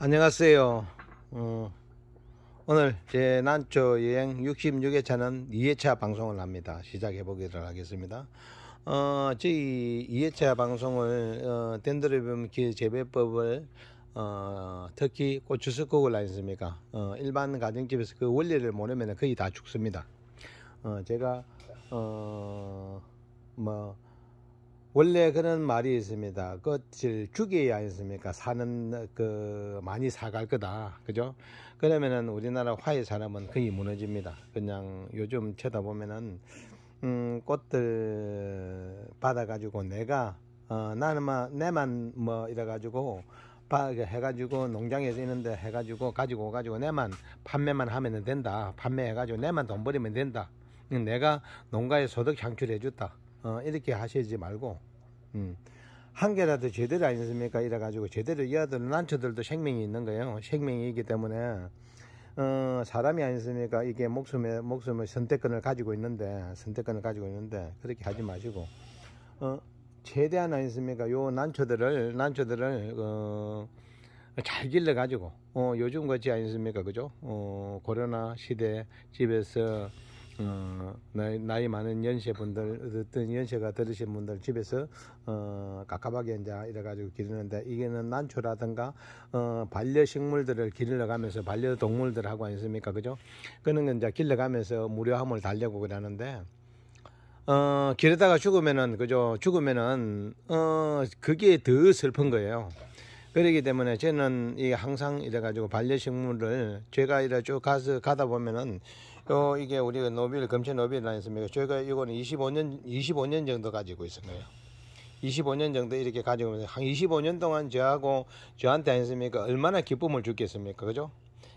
안녕하세요 어, 오늘 제 난초 여행 66회 차는 2회차 방송을 합니다 시작해 보기를 하겠습니다 어, 저희 2회차 방송을 어, 덴드로비움 재배법을 어, 특히 고추수 그걸 아니습니까 어, 일반 가정집에서 그 원리를 모르면 거의 다 죽습니다 어, 제가 어, 뭐 원래 그런 말이 있습니다. 꽃을 죽이야 했습니까 사는 그 많이 사갈 거다. 그죠? 그러면은 우리나라 화해 사람은 거의 무너집니다. 그냥 요즘 쳐다보면은 음, 꽃들 받아가지고 내가 어, 나는만 내만 뭐 이래가지고 바, 해가지고 농장에서 있는데 해가지고 가지고 가지고 내만 판매만 하면 된다. 판매해가지고 내만 돈 벌이면 된다. 내가 농가에 소득 창출해줬다. 어, 이렇게 하시지 말고 음. 한 개라도 제대로 아니습니까? 이래가지고 제대로 이어들 난처들도 생명이 있는 거예요. 생명이기 있 때문에 어, 사람이 아니습니까? 이게 목숨에 목숨의 선택권을 가지고 있는데 선택권을 가지고 있는데 그렇게 하지 마시고 어, 최대한 아니습니까? 요 난처들을 난처들을 어, 잘 길러가지고 어, 요즘 같지 아니습니까? 그죠? 어, 코로나 시대 집에서 어, 나이, 나이 많은 연세분들, 어떤 연세가 들으신 분들 집에서, 어, 깝깝하게 이제 이래가지고 기르는데, 이게는 난초라든가, 어, 반려식물들을 기르러가면서 반려동물들 하고 있습니까 그죠? 그런 건 이제 길러가면서 무료함을 달려고 그러는데, 어, 기르다가 죽으면은, 그죠? 죽으면은, 어, 그게 더 슬픈 거예요. 그러기 때문에 저는 이 항상 이래가지고 반려식물을 제가 이래 쭉 가서 가다 보면은, 요 이게 우리가 노빌 검체 노빌이라 했습니까? 저희가 이거는 25년 25년 정도 가지고 있었네요 25년 정도 이렇게 가지고 있는데 한 25년 동안 저하고 저한테 했습니까? 얼마나 기쁨을 주겠습니까 그죠?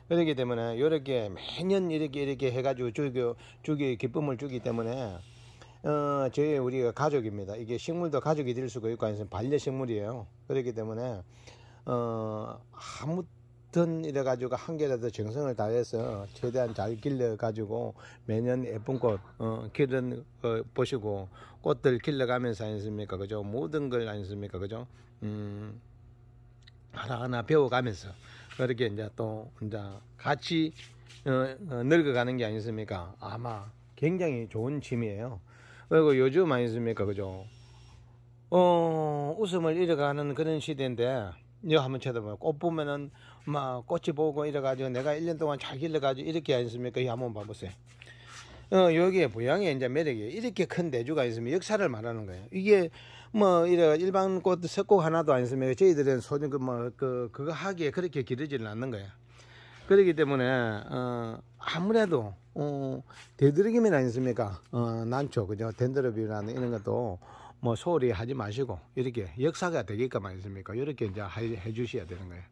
그렇기 때문에 이렇게 매년 이렇게 이렇게 해가지고 주기 주기 기쁨을 주기 때문에 어, 저희 우리가 가족입니다. 이게 식물도 가족이 될 수가 있고 아니면 반려식물이에요. 그렇기 때문에 어, 아무 버튼 이래가지고 한 개라도 정성을 다해서 최대한 잘 길러가지고 매년 예쁜 꽃, 어, 길은, 어, 보시고 꽃들 길러가면서 아니습니까? 그죠? 모든 걸 아니습니까? 그죠? 음, 하나하나 배워가면서 그렇게 이제 또이자 같이 어, 어, 늙어가는 게 아니습니까? 아마 굉장히 좋은 짐이에요 그리고 요즘 아니습니까? 그죠? 어, 웃음을 잃어가는 그런 시대인데, 이거 한번 쳐다보면 꽃 보면은 막 뭐 꽃이 보고 이래가지고 내가 1년 동안 잘 길러가지고 이렇게 했습니까? 이 한번 봐보세요. 어, 여기에 보양의 이제 매력이 이렇게 큰 대주가 있으면 역사를 말하는 거예요. 이게 뭐 이래 일반 꽃석고 하나도 안 있으면 저희들은 소중 그뭐그 뭐 그, 그거 하기에 그렇게 기르지는 않는 거예요. 그렇기 때문에 어 아무래도 어대드름이아니습니까어 난초 그죠? 덴드럽비라는 이런 것도 뭐 소홀히 하지 마시고 이렇게 역사가 되게끔 아니습니까? 이렇게 이제 해 주셔야 되는 거예요.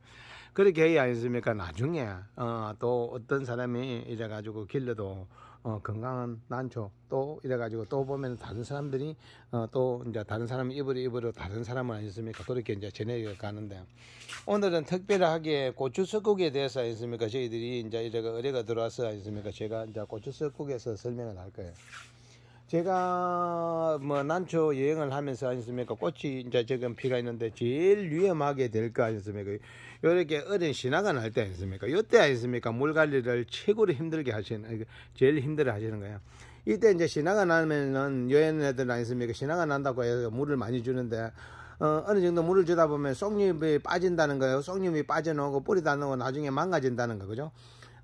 그렇게 해야 했습니까? 나중에 어, 또 어떤 사람이 이래 가지고 길러도 어, 건강은 난초 또 이래 가지고 또 보면 다른 사람들이 어, 또 이제 다른 사람 입으로 입으로 다른 사람은 아니습니까? 그렇게 이제 전해져 가는데 오늘은 특별하게 고추 석국에 대해서 아니습니까? 저희들이 이제 이래가 의뢰가 들어와서 아니습니까? 제가 이제 고추 석국에서 설명을 할 거예요. 제가 뭐 난초 여행을 하면서 아니습니까 꽃이 이제 지금 피가 있는데 제일 위험하게 될 거 아니습니까 이렇게 어린 신화가 날 때 아니습니까? 이때 아니습니까? 물 관리를 최고로 힘들게 하시는, 그 제일 힘들어 하시는 거예요. 이때 이제 신화가 나면은 여행 애들 아니습니까? 신화가 난다고 해서 물을 많이 주는데, 어, 어느 정도 물을 주다 보면 쏙잎이 빠진다는 거예요. 쏙잎이 빠져나오고 뿌리도 안나고 나중에 망가진다는 거, 그죠?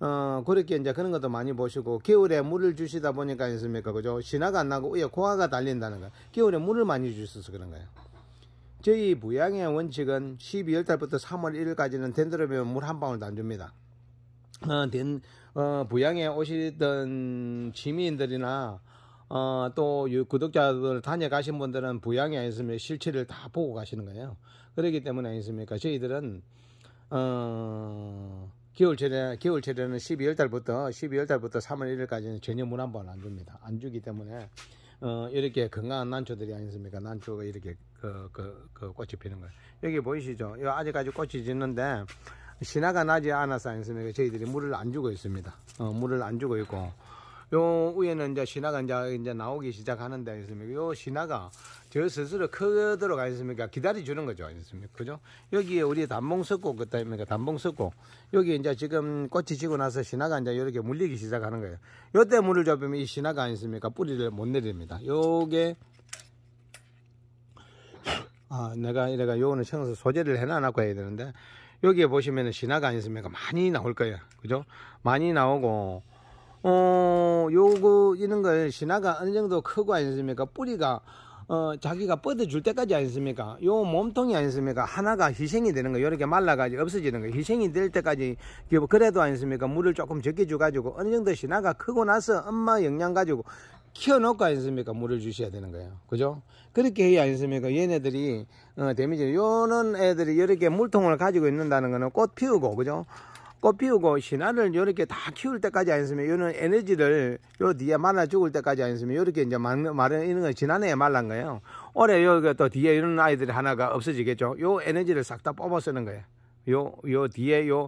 어, 그렇게 이제 그런 것도 많이 보시고, 겨울에 물을 주시다 보니까 있습니까? 그죠? 신화가 안 나고 위에 고화가 달린다는 거예요. 겨울에 물을 많이 주셔서 그런 거예요. 저희 부양의 원칙은 12월달부터 3월 1일까지는 덴드로비움 물한 방울도 안 줍니다. 어, 된, 어, 부양에 오시던 시민들이나 어, 또 구독자들 다녀가신 분들은 부양이 아니었습니 실체를 다 보고 가시는 거예요. 그렇기 때문에 아니습니까? 저희들은 어, 겨울철에 겨울철에는 12월 달부터 12월 달부터 3월 1일까지는 전혀 문한번안 줍니다. 안 주기 때문에 어, 이렇게 건강한 난초들이 아니습니까? 난초가 이렇게 그, 그, 그 꽃이 피는 거예요. 여기 보이시죠? 이거 아직까지 꽃이 짓는데 신화가 나지 않아서 아니습니까? 저희들이 물을 안 주고 있습니다. 어, 물을 안 주고 있고 요 위에는 이제 신화가 이제, 이제 나오기 시작하는데 있습니까? 요 신화가 저 스스로 커 들어가 있습니까 기다려주는 거죠. 아습니까 그죠? 여기에 우리 단봉 섞고, 그 다음에 단봉 섞고, 여기 이제 지금 꽃이 지고 나서 신화가 이제 이렇게 물리기 시작하는 거예요. 요때 물을 잡으면 이 신화가 있습니까 뿌리를 못 내립니다. 요게 아, 내가 이래가 요거는 청소 소재를 해놔놓고 해야 되는데 여기에 보시면은 신화가 아니습니까 많이 나올 거예요 그죠 많이 나오고 어, 요거, 이런 걸 신화가 어느 정도 크고 아니습니까? 뿌리가, 어, 자기가 뻗어줄 때까지 아니습니까? 요 몸통이 아니습니까? 하나가 희생이 되는 거, 요렇게 말라가지고 없어지는 거, 희생이 될 때까지, 그래도 아니습니까? 물을 조금 적게 줘가지고, 어느 정도 신화가 크고 나서 엄마 영양 가지고, 키워놓고 아니습니까? 물을 주셔야 되는 거예요. 그죠? 그렇게 해야 아니습니까? 얘네들이, 어, 데미지, 요런 애들이 이렇게 물통을 가지고 있는다는 거는 꽃 피우고, 그죠? 꽃 피우고 신화를 이렇게 다 키울 때까지 아니었으면 요는 에너지를 요 뒤에 말라 죽을 때까지 아니었으면 이렇게 이제 말은 말는 거 지난해에 말란 거예요. 올해 요게 또 뒤에 이런 아이들이 하나가 없어지겠죠. 요 에너지를 싹 다 뽑아 쓰는 거예요. 요 요 뒤에 요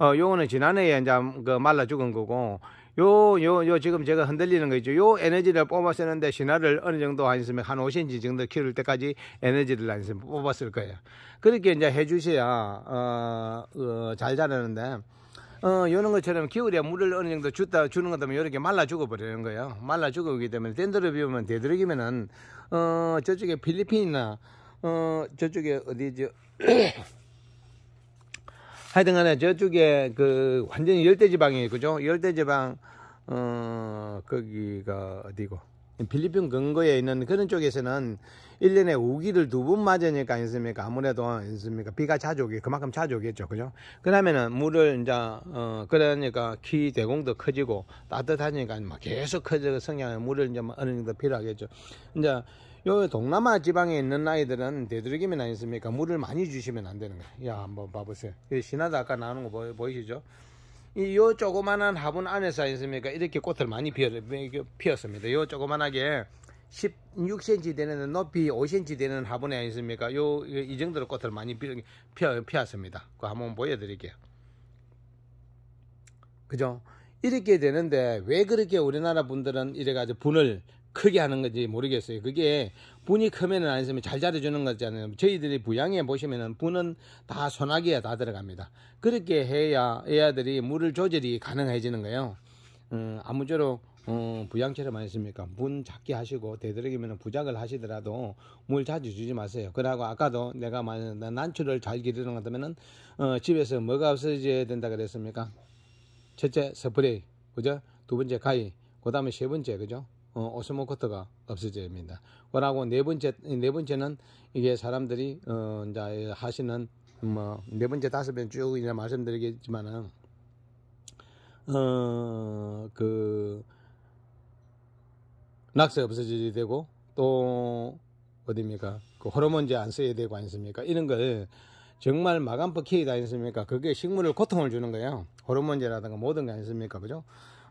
어, 요거는 지난해에 이제 그 말라 죽은 거고 요, 요, 요, 지금 제가 흔들리는 거 있죠. 요 에너지를 뽑아쓰는데 신화를 어느 정도 한 있으면 한 5cm 정도 키울 때까지 에너지를 안 있으면 뽑았을 거예요. 그렇게 이제 해주셔야, 어, 어, 잘 자라는데, 어, 요런 것처럼 기울에 물을 어느 정도 줬다, 주는 것 때문에 뭐 이렇게 말라 죽어버리는 거예요. 말라 죽어버리기 때문에 덴드로 비우면 되도록이면은, 어, 저쪽에 필리핀이나, 어, 저쪽에 어디죠? 하여튼 간에 저쪽에 그 완전히 열대지방이에요. 그죠? 열대지방, 어, 거기가 어디고. 필리핀 근거에 있는 그런 쪽에서는 1년에 우기를두 번 맞으니까 있습니까 아무래도 있습니까 비가 자주 오기, 그만큼 자주 오겠죠. 그죠? 그러면은 물을 이제, 어, 그러니까 키 대공도 커지고 따뜻하니까 막 계속 커져서 성향에 물을 이제 어느 정도 필요하겠죠. 이제 요 동남아 지방에 있는 아이들은 되도록이면 아니습니까? 물을 많이 주시면 안 되는 거예요. 야, 한번 봐보세요. 신화도 아까 나오는 거 보이, 보이 시죠 이 요 조그만한 화분 안에서 아니습니까? 이렇게 꽃을 많이 피었, 피었습니다. 요 조그만하게 16cm 되는 높이 5cm 되는 화분에 있습니까 요, 이 정도로 꽃을 많이 피, 피, 피웠습니다. 그 한번 보여드릴게요. 그죠? 이렇게 되는데 왜 그렇게 우리나라 분들은 이래가지고 분을 크게 하는 건지 모르겠어요. 그게 분이 크면은 아니면 잘 자라주는 거잖아요. 저희들이 부양에 보시면은 분은 다 소나기에 다 들어갑니다. 그렇게 해야 애들이 물을 조절이 가능해지는 거예요. 음, 아무쪼록 어, 부양채를 많이 씁니까? 문 작게 하시고 되도록이면 부작을 하시더라도 물 자주 주지 마세요. 그러고 아까도 내가 난초를 잘 기르는 것같으면 어, 집에서 뭐가 없어져야 된다 그랬습니까? 첫째 스프레이, 그죠? 두 번째 가위, 그 다음에 세 번째, 그죠? 어, 오스모코트가 없어져야 됩니다 그러고 네 번째, 네 번째는 이게 사람들이, 어, 이제 하시는, 뭐, 네 번째, 다섯 번쭉 이제 말씀드리겠지만은, 어, 그, 낙서 없어지게 되고 또 어딥니까? 그 호르몬제 안 써야 되고 아니습니까? 이런 걸 정말 마감법 케이다 아니습니까? 그게 식물을 고통을 주는 거예요. 호르몬제라든가 모든 게 아니습니까? 그죠?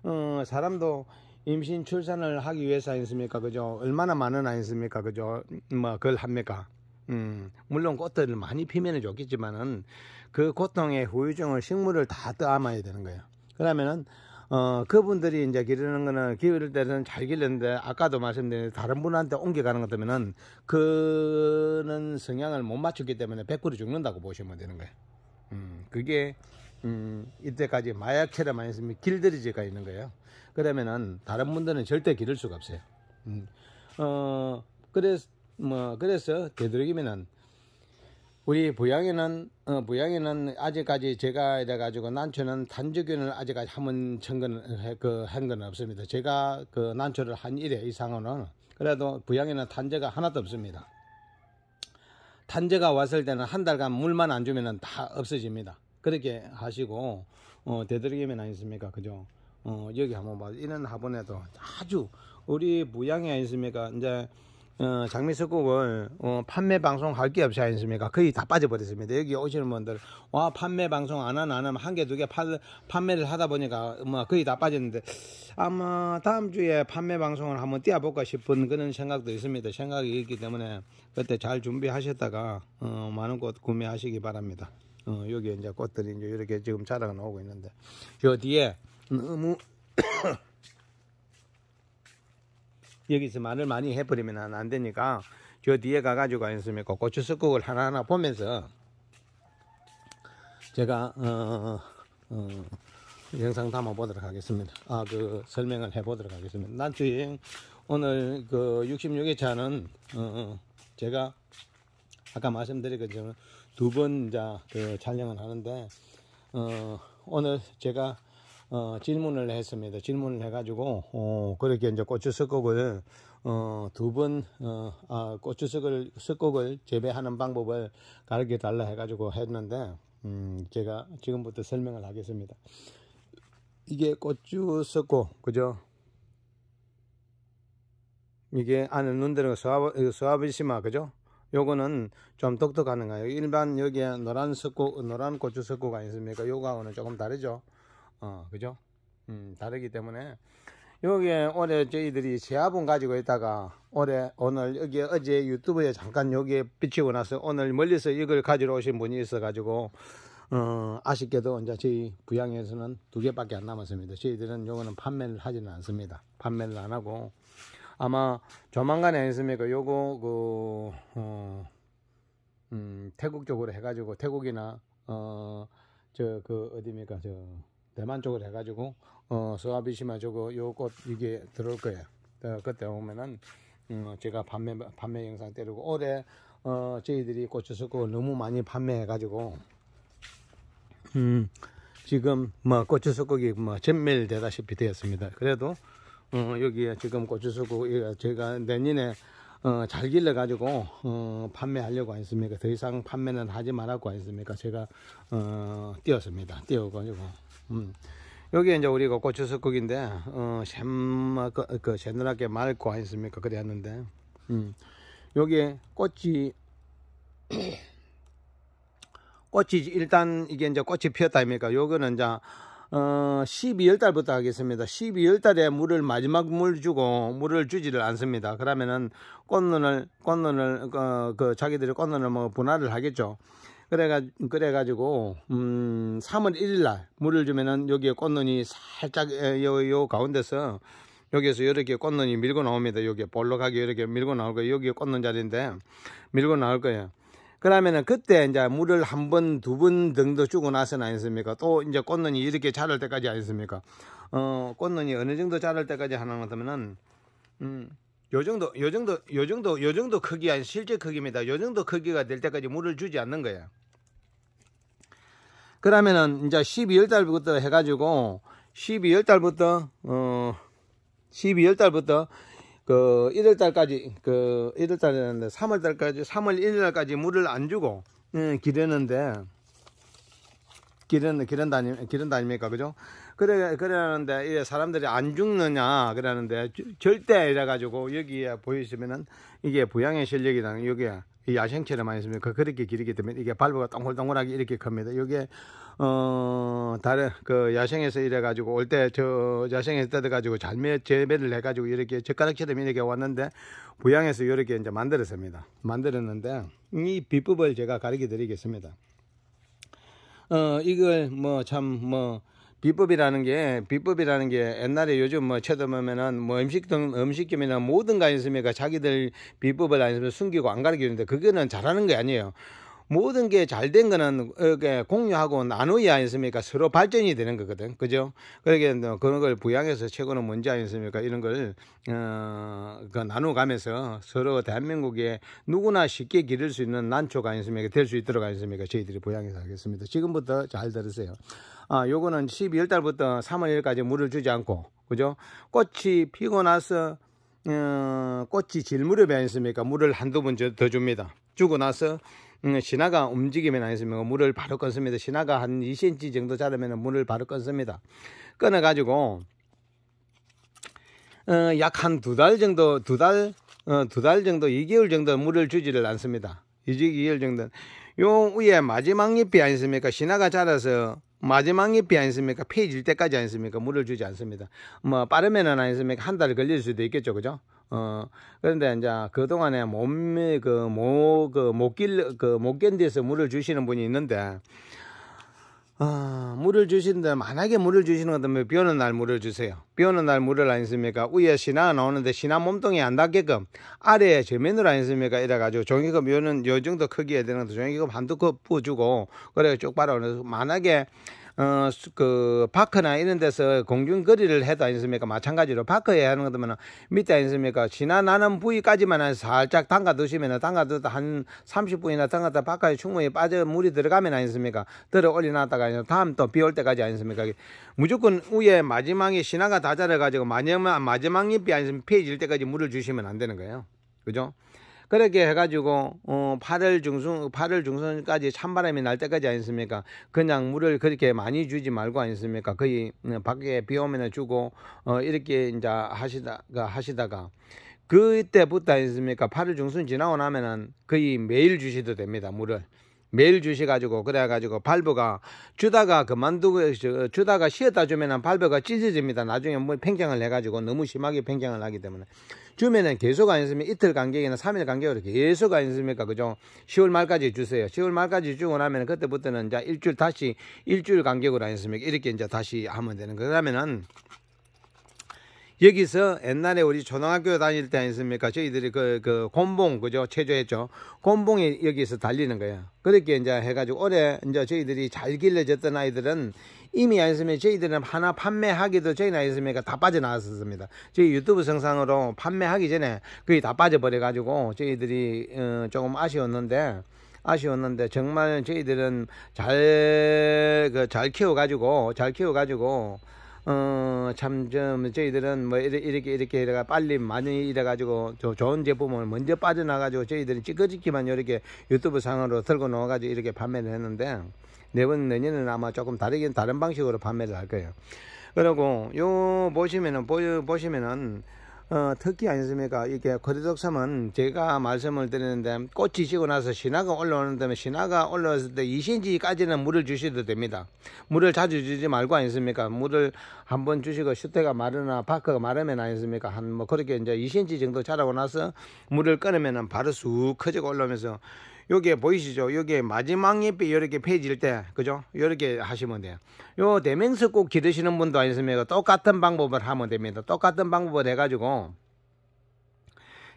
어, 사람도 임신 출산을 하기 위해서 아니습니까? 그죠? 얼마나 많은 아니습니까? 그죠? 뭐 그걸 합니까? 음, 물론 꽃들을 많이 피면 좋겠지만은 그 고통의 후유증을 식물을 다 떠안아야 되는 거예요. 그러면은 어, 그분들이 이제 기르는 거는 기를 때는 잘 길렀는데 아까도 말씀드린 다른 분한테 옮겨가는 것 때문에는 그는 성향을 못 맞추기 때문에 100% 죽는다고 보시면 되는 거예요. 음, 그게 음, 이때까지 마약회라 많이 쓰면 길들이지가 있는 거예요. 그러면은 다른 분들은 절대 기를 수가 없어요. 음, 어, 그래서 뭐 그래서 되도록이면은 우리 부양에는 어, 부양에는 아직까지 제가 이래 가지고 난초는 단조균을 아직까지 한번 청근을 그한 건 없습니다. 제가 그 난초를 한 일에 이상으로는 그래도 부양에는 단제가 하나도 없습니다. 단제가 왔을 때는 한 달간 물만 안 주면은 다 없어집니다. 그렇게 하시고 어, 되도록이면 아니습니까, 그죠? 어, 여기 한번 봐. 이런 화분에도 아주 우리 부양에 있습니까? 이제 어, 장미 석곡을 어, 판매 방송 할 게 없지 않습니까? 거의 다 빠져버렸습니다. 여기 오시는 분들 와 판매 방송 안 하나 안 하면 한 개 두 개 판매를 하다 보니까 뭐 거의 다 빠졌는데 아마 다음 주에 판매 방송을 한번 띄워볼까 싶은 그런 생각도 있습니다. 생각이 있기 때문에 그때 잘 준비하셨다가 어, 많은 곳 구매하시기 바랍니다. 어, 여기 이제 꽃들이 이제 이렇게 지금 자라가 나오고 있는데 저 뒤에 너무 여기서 말을 많이 해버리면 안 되니까 저 뒤에 가가지고 안습니까 고추 석국을 하나하나 보면서 제가 어, 어, 영상 담아보도록 하겠습니다. 아, 그 설명을 해보도록 하겠습니다. 난주행 오늘 그 66회차는 어, 어, 제가 아까 말씀드린 것처럼 두번 그 촬영을 하는데 어, 오늘 제가 어, 질문을 했습니다. 질문을 해가지고 어, 그렇게 이제 고추 석곡을 어, 두번 어, 아, 고추 석을 석곡을 재배하는 방법을 가르쳐 달라 해가지고 했는데 음, 제가 지금부터 설명을 하겠습니다. 이게 고추 석곡 그죠? 이게 안에 눈대는 수아비시마 그죠? 요거는 좀 독특한가요? 일반 여기에 노란 석고 노란 고추 석고가 있습니까? 요거하고는 조금 다르죠. 어, 그죠? 음, 다르기 때문에. 여기에 올해 저희들이 세아분 가지고 있다가 올해 오늘 여기 어제 유튜브에 잠깐 여기에 비치고 나서 오늘 멀리서 이걸 가지러 오신 분이 있어가지고 어, 아쉽게도 이제 저희 부양에서는 두 개밖에 안 남았습니다. 저희들은 요거는 판매를 하지는 않습니다. 판매를 안 하고 아마 조만간에 있습니까? 요거 그 어, 음, 태국 쪽으로 해가지고 태국이나 어, 저그 어디입니까? 저 대만 쪽으로 해가지고 어 서아비시마 저거 요꽃 이게 들어올 거예요. 어, 그때 오면은 음, 제가 판매 판매 영상 때리고 올해 어 저희들이 고추 섞고 너무 많이 판매해가지고 음 지금 뭐 고추 섞고기 뭐 전멸되다시피 되었습니다. 그래도 어, 여기에 지금 고추 섞고 예, 제가 내년에 어, 잘 길러가지고 어, 판매하려고 했습니까? 더 이상 판매는 하지 말라고 했습니까? 제가 어, 띄웠습니다. 띄워가지고 음. 여기 이제 우리가 고추 섞국인데 어, 샘마 그, 그 새누랗게 말고 아니습니까 그래왔는데 음. 여기에 꽃이 꽃이 일단 이게 이제 꽃이 피었다 아닙니까 요거는 이제 어, 12월 달부터 하겠습니다. 12월 달에 물을 마지막 물 주고 물을 주지를 않습니다. 그러면은 꽃눈을 꽃눈을 어, 그 자기들이 꽃눈을 뭐 분할을 하겠죠. 그래가, 그래가지고, 음, 3월 1일날 물을 주면은 여기에 꽃눈이 살짝, 요, 요 가운데서 여기에서 이렇게 꽃눈이 밀고 나옵니다. 여기 에 볼록하게 이렇게 밀고 나올 거예요. 여기 에 꽃눈 자리인데 밀고 나올 거예요. 그러면은 그때 이제 물을 한 번, 두 번 정도 주고 나서는 아니습니까? 또 이제 꽃눈이 이렇게 자랄 때까지 아니습니까? 어, 꽃눈이 어느 정도 자랄 때까지 하는 거 같으면은, 음, 요 정도, 요 정도, 요 정도, 요 정도 크기 한 실제 크기입니다. 요 정도 크기가 될 때까지 물을 주지 않는 거예요. 그러면은 이제 12월 달부터 해가지고 12월 달부터 어 12월 달부터 그 1월 달까지 그 1월 달이는데 었 3월 달까지 3월 1일 날까지 물을 안 주고 음, 예, 기대는데 기른 기른 다니 기른 다닙니까 그죠? 그래 그러는데 이래 사람들이 안 죽느냐 그러는데 절대 이래 가지고 여기에 보이시면은 이게 부양의 실력이랑 여기에 야생체로만 있으면 그 그렇게 길이기 때문에 이게 발부가 동글동글하게 이렇게 큽니다. 여기에 어 다른 그 야생에서 이래 가지고 올 때 저 야생에서 뜯어 가지고 잘매 재배를 해 가지고 이렇게 젓가락처럼 이렇게 왔는데 부양에서 이렇게 이제 만들었습니다. 만들었는데 이 비법을 제가 가르쳐 드리겠습니다. 어, 이걸 뭐 참뭐 뭐 비법이라는 게 비법이라는 게 옛날에 요즘 뭐 쳐다보면은 뭐 음식 등 음식점이나 모든 가있니었니까 그 자기들 비법을 아니면 숨기고 안 가르치는데 그거는 잘하는 게 아니에요. 모든 게 잘 된 거는 이렇게 어, 그 공유하고 나누야 어했습니까 서로 발전이 되는 거거든. 그죠? 그러게 그런 걸 부양해서 최고는 뭔지 아니습니까? 이런 걸, 어, 그 나눠가면서 서로 대한민국에 누구나 쉽게 기를 수 있는 난초가 아니습니까? 될 수 있도록 아니습니까? 저희들이 부양해서 하겠습니다. 지금부터 잘 들으세요. 아, 요거는 12월 달부터 3월 1일까지 물을 주지 않고, 그죠? 꽃이 피고 나서 어, 꽃이 질무렵에 아니습니까? 물을 한두 번 더 줍니다. 주고 나서 음, 신화가 움직이면 안 했으면 물을 바로 끊습니다. 신화가 한 2cm 정도 자르면 물을 바로 끊습니다. 끊어가지고 어, 약한 두 달 정도 두달 어, 두달 정도 2개월 정도 물을 주지를 않습니다. 2개월 정도 요 위에 마지막 잎이 아니습니까? 신화가 자라서 마지막에 비 아니습니까? 폐질 때까지 아니습니까? 물을 주지 않습니다. 뭐 빠르면은 아니습니까? 한 달 걸릴 수도 있겠죠, 그죠? 어 그런데 이제 그 동안에 몸에 그못그못길그못 견디서 물을 주시는 분이 있는데 아, 물을 주신다. 만약에 물을 주시는 거다면 비 오는 날 물을 주세요. 비 오는 날 물을 안 씁니까? 위에 신화 나오는데 신화 몸통이 안 닿게끔 아래에 제면으로안 씁니까? 이래가지고 종이컵 요는 요 정도 크기에 되는 종이컵 한두 컵 부어주고 그래 가쭉 빨아오는 만약에 어, 그 파크나 이런 데서 공중 거리를 해도 아니습니까? 마찬가지로 파크에 하는 것 거면 밑에 아니습니까? 지나나는 부위까지만 살짝 담가 두시면 담가 두다 한 30분이나 담가다 바깥에 충분히 빠져 물이 들어가면 아니습니까? 들어 올려놨다가 다음 또 비 올 때까지 아니습니까? 무조건 위에 마지막에 신화가 다 자라가지고 마지막 마지막 잎이 아니면 피해질 때까지 물을 주시면 안 되는 거예요. 그죠? 그렇게 해가지고 어, 8월 중순 8월 중순까지 찬바람이 날 때까지 아니습니까? 그냥 물을 그렇게 많이 주지 말고 아니습니까? 거의 음, 밖에 비 오면 주고 어, 이렇게 이제 하시다가 하시다가 그때부터 아니습니까? 8월 중순 지나고 나면은 거의 매일 주셔도 됩니다 물을. 매일 주셔가지고 그래가지고 발부가 주다가 그만두고 주다가 쉬었다 주면은 발부가 찢어집니다. 나중에 뭐 팽창을 해가지고 너무 심하게 팽창을 하기 때문에 주면은 계속 안 있으면 이틀 간격이나 삼일 간격으로 계속 안 있습니까? 그죠? 10월 말까지 주세요. 10월 말까지 주고 나면 그때부터는 이제 일주일 다시 일주일 간격으로 안 있습니까? 이렇게 이제 다시 하면 되는 거라면은 그 여기서 옛날에 우리 초등학교 다닐 때 아니습니까? 저희들이 그, 그, 곤봉, 그죠? 체조했죠? 곤봉이 여기서 달리는 거예요. 그렇게 이제 해가지고 올해 이제 저희들이 잘 길러졌던 아이들은 이미 아니습니까? 저희들은 하나 판매하기도 저희 는 아니습니까? 다 빠져나왔었습니다. 저희 유튜브 성상으로 판매하기 전에 거의 다 빠져버려가지고 저희들이 어, 조금 아쉬웠는데 아쉬웠는데 정말 저희들은 잘 그잘 그 키워가지고 잘 키워가지고 어, 참, 좀, 뭐, 저희들은 뭐, 이렇게, 이렇게, 이래가 빨리 많이 이래가지고, 저 좋은 제품을 먼저 빠져나가지고, 저희들이 찍어지기만 이렇게 유튜브 상으로 들고 나와가지고 이렇게 판매를 했는데, 내년, 내년은 아마 조금 다르긴 다른 방식으로 판매를 할 거예요. 그리고, 요, 보시면은, 보 보시면은, 어, 특히 아니습니까? 이게 거리독삼은 제가 말씀을 드리는데 꽃이 지고 나서 신화가 올라오는 데음 신화가 올라왔을 때 2cm까지는 물을 주셔도 됩니다. 물을 자주 주지 말고 아니습니까? 물을 한 번 주시고 슈태가 마르나 파크가 마르면 아니습니까? 한 뭐 그렇게 이제 2cm 정도 자라고 나서 물을 끊으면 바로 쑥 커지고 올라오면서 여기에 보이시죠? 여기에 마지막 잎이 이렇게 페이지일 때, 그죠? 이렇게 하시면 돼요. 요 대명수 꼭 기르시는 분도 아니있니까 똑같은 방법을 하면 됩니다. 똑같은 방법을 해가지고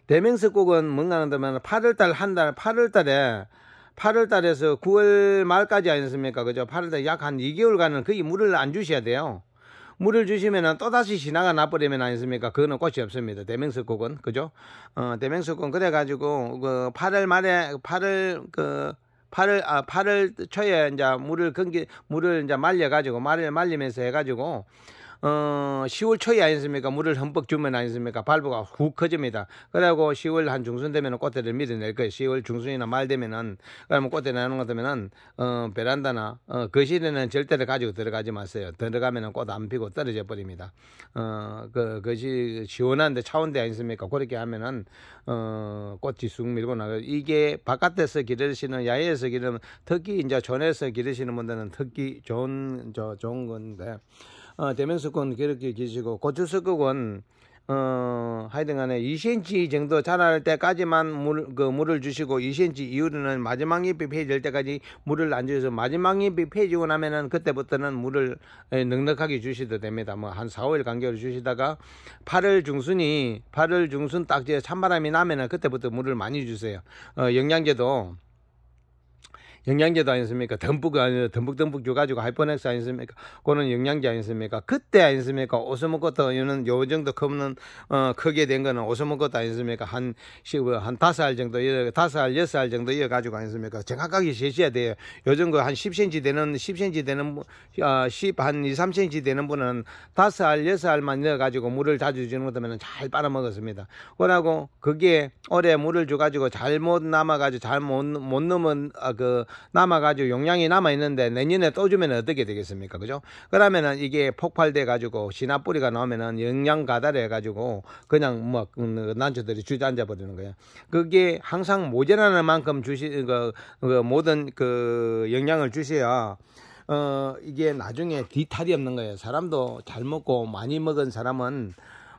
대명수 꼭은 뭔가 한다면 8월달 한 달, 8월달에 8월달에서 9월 말까지 아니습니까? 그죠? 8월달 약 한 2개월간은 거의 물을 안 주셔야 돼요. 물을 주시면은 또다시 신화가 나버리면 아니습니까? 그거는 꽃이 없습니다. 대명석국은. 그죠? 어, 대명석국은 그래가지고, 그, 8월 말에, 8월, 그, 8월, 아, 8월 초에 이제 물을 건기, 물을 이제 말려가지고, 말을 말리면서 해가지고, 어, 10월 초에 아니습니까? 물을 흠뻑 주면 아니습니까? 발부가 훅 커집니다. 그리고 10월 한 중순 되면 꽃대를 밀어낼 거예요. 10월 중순이나 말 되면은, 그러면 꽃대 나는 것 되면은, 어, 베란다나, 어, 거실에는 그 절대로 가지고 들어가지 마세요. 들어가면은 꽃 안 피고 떨어져 버립니다. 어, 그, 것이 그 시원한데 차온데 아니습니까? 그렇게 하면은, 어, 꽃이 쑥 밀고 나가 요 이게 바깥에서 기르시는, 야외에서 기르면 특히 이제 전에서 기르시는 분들은 특히 좋은, 저, 좋은 건데, 어, 대명수권 그렇게 계시고 고추석은 어, 하여튼간에 2cm 정도 자랄 때까지만 물, 그 물을 주시고 2cm 이후로는 마지막 잎이 펴질 때까지 물을 안 주셔서 마지막 잎이 펴지고 나면은 그때부터는 물을 넉넉하게 주셔도 됩니다. 뭐한 4, 5일 간격을 주시다가 8월 중순이 8월 중순 딱지에 찬바람이 나면은 그때부터 물을 많이 주세요. 어, 영양제도 영양제도 아니었습니까? 듬뿍, 듬뿍, 듬뿍 줘가지고 하이퍼넥스 아니었습니까? 그거는 영양제 아니었습니까? 그때 아니었습니까? 오스모코트, 이는 요 정도 크면, 어, 크게 된 거는 오스모코트 아니었습니까? 한, 뭐, 한 다섯 알 정도, 다섯 알, 여섯 알 정도 이어가지고 아니었습니까? 정확하게 재셔야 돼요. 요즘 그한 10cm 되는, 10cm 되는, 어, 10, 아, 한 2, 3cm 되는 분은 다섯 알, 여섯 알만 넣어가지고 물을 자주 주는 것하면 잘 빨아먹었습니다. 그러고 그게 올해 물을 줘가지고 잘못 남아가지고 잘못 못 넘은 아, 그 남아가지고 용량이 남아있는데 내년에 또 주면 어떻게 되겠습니까? 그죠? 그러면은 이게 폭발돼가지고 씨나뿌리가 나오면은 영양 가달해가지고 그냥 뭐 음, 그 난초들이 주저앉아 버리는 거예요. 그게 항상 모자라는 만큼 주시, 그, 그 모든 그 영양을 주셔야 어, 이게 나중에 뒤탈이 없는 거예요. 사람도 잘 먹고 많이 먹은 사람은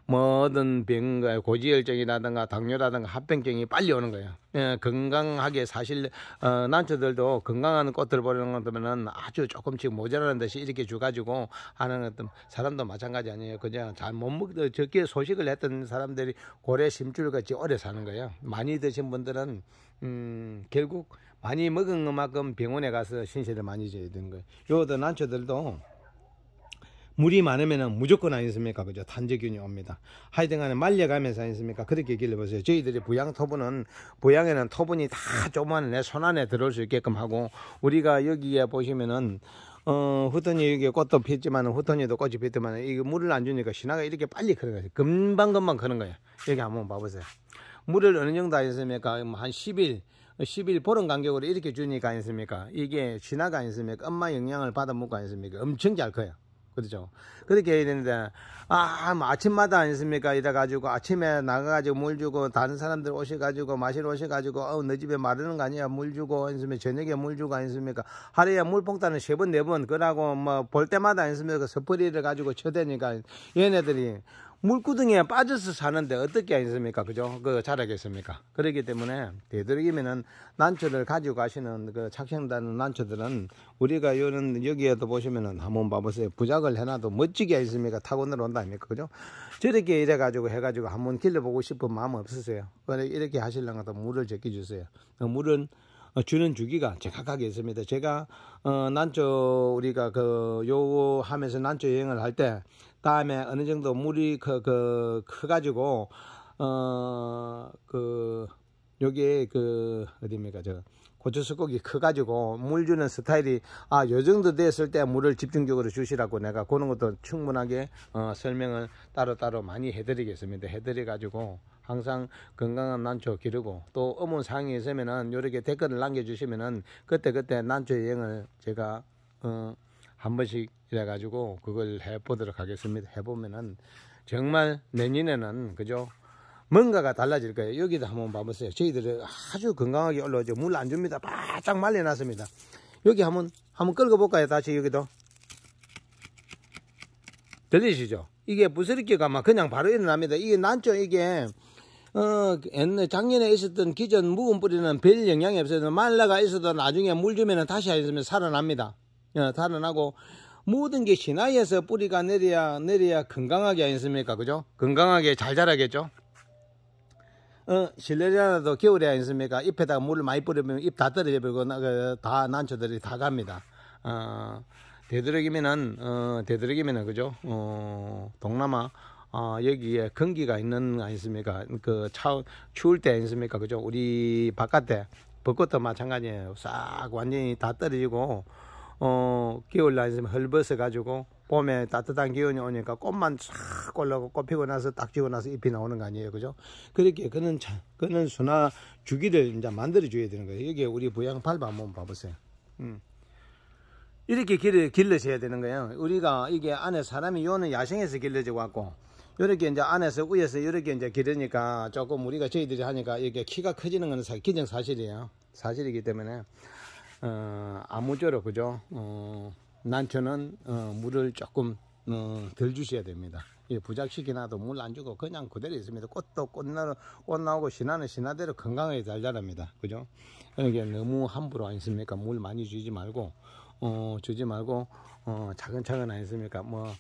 뭐든병 병, 고지혈증이라든가 당뇨라든가 합병증이 빨리 오는 거예요. 예, 건강하게 사실 어, 난초들도 건강한 꽃들 보는 것 보면은 아주 조금씩 모자라는 듯이 이렇게 줘가지고 하는 어떤 사람도 마찬가지 아니에요. 그냥 잘 못 먹, 어, 적게 소식을 했던 사람들이 고래 심줄같이 오래 사는 거예요. 많이 드신 분들은 음, 결국 많이 먹은 것만큼 병원에 가서 신세를 많이 져야 되는 거예요. 요도 난초들도 물이 많으면 무조건 아니습니까? 그죠? 단재균이 옵니다. 하이튼 간에 말려가면서 아니습니까? 그렇게 길러 보세요. 저희들이 부양 토분은 부양에는 토분이다 조만 내손 안에 들어올 수 있게끔 하고, 우리가 여기에 보시면은, 어, 후턴니 이게 꽃도 피지만후턴니도 꽃이 피지만이거 물을 안 주니까 신화가 이렇게 빨리 크는 거예요. 금방 금방 크는 거예요. 여기 한번 봐보세요. 물을 어느 정도 아니습니까? 뭐 한 10일, 10일 보름 간격으로 이렇게 주니까 아니습니까? 이게 신화가 아니습니까? 엄마 영향을 받아 먹고 아니습니까? 엄청 잘 커요. 그렇죠. 그렇게 해야 되는데, 아, 뭐 아침마다 아니습니까? 이래가지고 아침에 나가가지고 물 주고 다른 사람들 오셔가지고 마시러 오셔가지고 어우, 너 집에 마르는 거 아니야? 물 주고 아니습니까? 저녁에 물 주고 아니습니까? 하루에 물폭탄을 세 번, 네 번, 그러고 뭐볼 때마다 아니습니까? 그 스프리를 가지고 쳐대니까 얘네들이 물구덩이에 빠져서 사는데 어떻게 하겠습니까? 그죠? 그 잘하겠습니까? 그렇기 때문에 되도록이면은 난초를 가지고 가시는 그착생는 난초들은 우리가 요는 여기에도 보시면은 한 번 봐보세요. 부작을 해놔도 멋지게 하겠습니까 타고 내려온다 아닙니까? 그죠? 저렇게 이래가지고 해가지고 한 번 길러보고 싶은 마음 없으세요? 이렇게 하시려면또 물을 제끼 주세요. 어, 물은 어, 주는 주기가 정확하게 있습니다. 제가 어, 난초 우리가 그 요거 하면서 난초 여행을 할때 다음에 어느 정도 물이 그, 그, 커가지고, 어, 그, 여기 그, 어디입니까, 저, 고추수국이 커가지고 물 주는 스타일이 아 요 정도 됐을 때 물을 집중적으로 주시라고 내가 그런 것도 충분하게 어, 설명을 따로따로 많이 해드리겠습니다 해드려 가지고 항상 건강한 난초 기르고 또 어문 사항이 있으면은 요렇게 댓글을 남겨주시면은 그때그때 난초 여행을 제가 어, 한 번씩 이래 가지고 그걸 해 보도록 하겠습니다 해 보면은 정말 내년에는 그죠 뭔가가 달라질 거예요 여기도 한번 봐보세요 저희들이 아주 건강하게 올라오죠 물 안 줍니다 바짝 말려놨습니다 여기 한번 한번 끌고 볼까요 다시 여기도 들리시죠 이게 부스리기가 막 그냥 바로 일어납니다 이게 난초 이게 어, 옛날 작년에 있었던 기존 묵은 뿌리는 별 영향이 없어요. 말라가 있어도 나중에 물 주면 다시 하면 살아납니다. 어, 단언하고 모든 게 신화에서 뿌리가 내려야 내려야 건강하게 아니습니까? 그죠? 건강하게 잘 자라겠죠? 어, 실내라도 겨울에 아니습니까? 잎에다가 물을 많이 뿌리면 잎 다 떨어져 버리고 그, 다 난초들이 다 갑니다. 어, 되도록이면은 어, 되도록이면은 그죠? 어, 동남아 어, 여기에 건기가 있는 아니습니까? 그 차, 추울 때 아니습니까? 그죠? 우리 바깥에 벚꽃도 마찬가지예요. 싹 완전히 다 떨어지고 어 겨울 날좀 헐벗어 가지고 봄에 따뜻한 기운이 오니까 꽃만 쫙 올라오고 꽃 피고 나서 딱 지고 나서 잎이 나오는 거 아니에요 그죠 그렇게 그는 그는 순화 주기를 이제 만들어 줘야 되는 거예요 여기 우리 부양 팔바 한번 봐보세요 음. 이렇게 길을 길러져야 되는 거예요 우리가 이게 안에 사람이 요는 야생에서 길러져 왔고 이렇게 이제 안에서 위에서 이렇게 이제 기르니까 조금 우리가 저희들이 하니까 이게 키가 커지는 것은 기정 사실이에요 사실이기 때문에 어, 아무쪼록 그죠 어, 난처는 어, 물을 조금 어, 덜 주셔야 됩니다. 예, 부작식이나도 물 안 주고 그냥 그대로 있습니다. 꽃도 꽃나로, 꽃 나오고 신화는 신화대로 건강하게 잘 자랍니다. 그죠? 이게 너무 함부로 안있습니까물 많이 주지 말고, 어, 주지 말고, 어, 차근차근 안있습니까 뭐,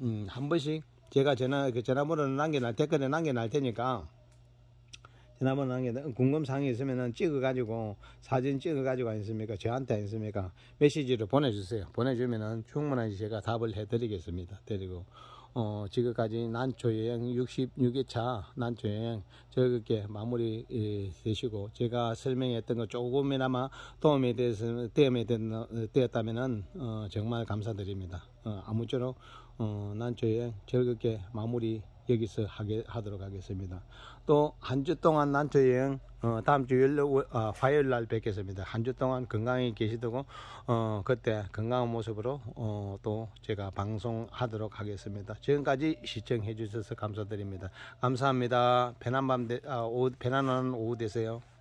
음, 한 번씩 제가 전화, 그 전화번호를 남겨놓을, 댓글에 남겨놓을 테니까, 지난번에 궁금사항이 있으면 찍어가지고 사진 찍어가지고 있습니까 저한테 있습니까메시지로 보내주세요. 보내주면 충분하게 제가 답을 해드리겠습니다. 그리고 어, 지금까지 난초여행 66회차 난초여행 즐겁게 마무리 예, 되시고 제가 설명했던 것 조금이나마 도움이 되었, 다면 어, 정말 감사드립니다. 어, 아무쪼록 어, 난초여행 즐겁게 마무리 여기서 하게, 하도록 하겠습니다. 또한주 동안 난초 여행 어, 다음 주 연락, 어, 화요일 날 뵙겠습니다. 한 주 동안 건강히 계시더고, 어, 그때 건강한 모습으로, 어, 또 제가 방송하도록 하겠습니다. 지금까지 시청해 주셔서 감사드립니다. 감사합니다. 편한 밤, 되, 아, 오, 후 편안한 오후 되세요.